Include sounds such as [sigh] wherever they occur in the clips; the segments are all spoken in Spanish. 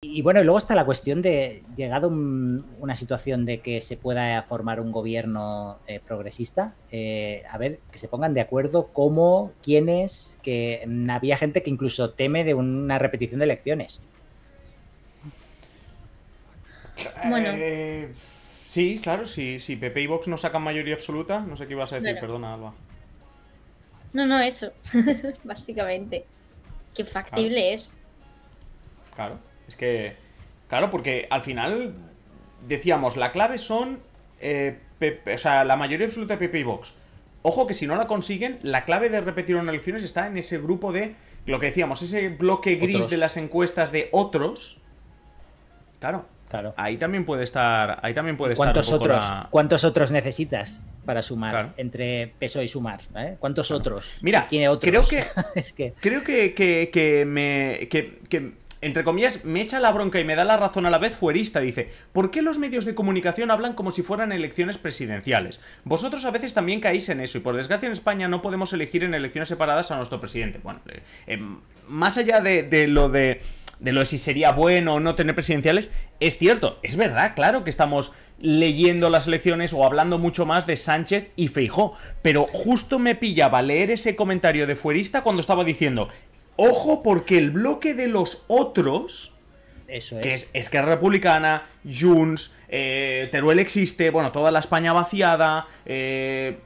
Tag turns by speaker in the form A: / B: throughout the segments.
A: Y bueno, y luego está la cuestión de, llegado una situación de que se pueda formar un gobierno eh, progresista, eh, a ver, que se pongan de acuerdo cómo, quiénes, que había gente que incluso teme de una repetición de elecciones.
B: Bueno. Eh, sí, claro, si sí, PP y Vox no sacan mayoría absoluta, no sé qué ibas a decir, perdona, Alba.
A: No, no, eso, [laughs] básicamente. Qué factible es.
B: Claro. Es que, claro, porque al final decíamos, la clave son, eh, o sea, la mayoría absoluta de PP y Vox. Ojo que si no la consiguen, la clave de repetir una elección está en ese grupo de, lo que decíamos, ese bloque gris de las encuestas de otros. Claro. Claro. Ahí también puede estar. Ahí también puede ¿Cuántos estar otros,
A: ¿Cuántos otros necesitas para sumar? Entre peso y sumar. Eh? ¿Cuántos otros?
B: Mira, ¿Tiene otros? creo que. [laughs] es que... Creo que, que, me. Que, entre comillas, me echa la bronca y me da la razón a la vez fuerista. Dice, ¿por qué los medios de comunicación hablan como si fueran elecciones presidenciales? Vosotros a veces también caéis en eso y por desgracia en España no podemos elegir en elecciones separadas a nuestro presidente. Bueno, eh, eh, más allá de, lo de de lo de si sería bueno o no tener presidenciales, es cierto, es verdad, claro que estamos leyendo las elecciones o hablando mucho más de Sánchez y Feijó, pero justo me pillaba leer ese comentario de Fuerista cuando estaba diciendo, Ojo porque el bloque de los otros,
A: Eso es. que es
B: Esquerra Republicana, Junts, eh, Teruel existe, bueno, toda la España vaciada, eh,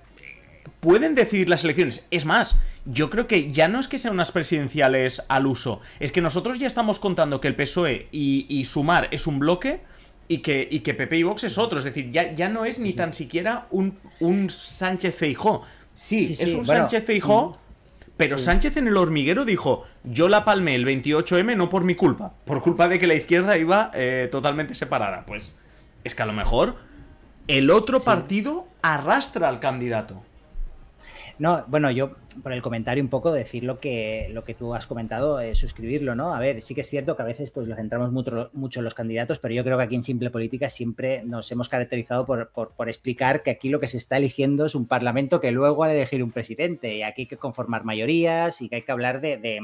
B: pueden decidir las elecciones. Es más, yo creo que ya no es que sean unas presidenciales al uso, es que nosotros ya estamos contando que el PSOE y, Sumar es un bloque y que, y que PP y Vox es otro. Es decir, ya, ya no es ni tan siquiera un, Sánchez Feijó. Sí, es un Sánchez Feijó mm, pero Sánchez en el hormiguero dijo, yo la palmé el 28M no por mi culpa, por culpa de que la izquierda iba eh, totalmente separada. Pues es que a lo mejor el otro partido arrastra al candidato. No, bueno, yo por el comentario un poco
A: decir lo que, lo que tú has comentado, eh, suscribirlo, ¿no? A ver, sí que es cierto que a veces pues lo centramos mucho, en los candidatos, pero yo creo que aquí en Simple Política siempre nos hemos caracterizado por, explicar que aquí lo que se está eligiendo es un parlamento que luego ha de elegir un presidente y aquí hay que conformar mayorías y que hay que hablar de,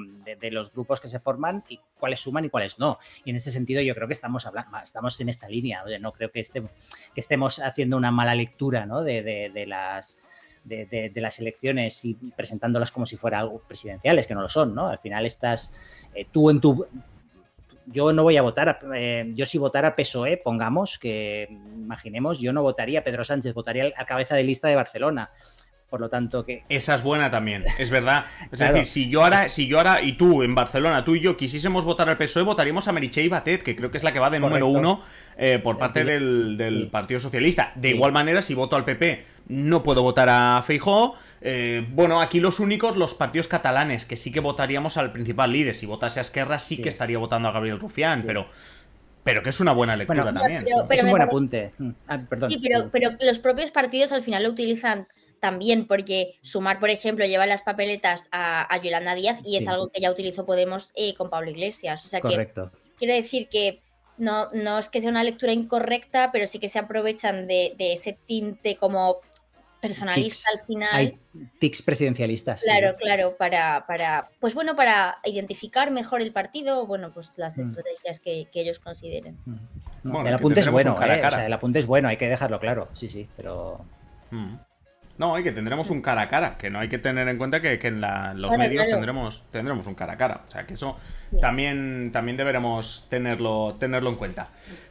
A: los grupos que se forman y cuáles suman y cuáles no. Y en ese sentido yo creo que estamos, hablando, estamos en esta línea, o no creo que, este, que estemos haciendo una mala lectura, ¿no? de las de, las elecciones y presentándolas como si fuera algo presidenciales, que no lo son, ¿no? Al final estás eh, tú en tu... Yo no voy a votar, eh, yo si votara PSOE, pongamos, que imaginemos, yo no votaría a Pedro Sánchez,
B: votaría a cabeza de lista de Barcelona. Por lo tanto, que. Esa es buena también, es verdad. Es decir, si yo ahora, si yo ahora, y tú en Barcelona, tú y yo, quisiésemos votar al PSOE, votaríamos a y Batet, que creo que es la que va de número uno eh, por parte del, Partido Socialista. De igual manera, si voto al PP, no puedo votar a Feijó. Eh, bueno, aquí los únicos, los partidos catalanes, que sí que votaríamos al principal líder. Si votase a Esquerra, sí, que estaría votando a Gabriel Rufián, pero. Pero que es una buena lectura también. es un buen apunte. Mm. Ah, perdón. Sí, pero,
A: los propios partidos al final lo utilizan también, porque Sumar, por ejemplo, lleva las papeletas a, Yolanda Díaz y es algo que ya utilizó Podemos eh, con Pablo Iglesias. O sea que quiero decir que no, no es que sea una lectura incorrecta, pero sí que se aprovechan de, de ese tinte como personalista al final. Hay tics presidencialistas. Claro, claro, para, para, pues bueno, para identificar mejor el partido, bueno, pues las mm. estrategias que, ellos consideren. Mm. el apunte es bueno, ¿eh? el apunte es bueno, hay que dejarlo claro, sí, sí,
B: pero... Mm. No, y que tendremos un cara a cara, que no hay que tener en cuenta que, en la, los medios tendremos tendremos un cara a cara. O sea, que eso también, también deberemos tenerlo, tenerlo en cuenta.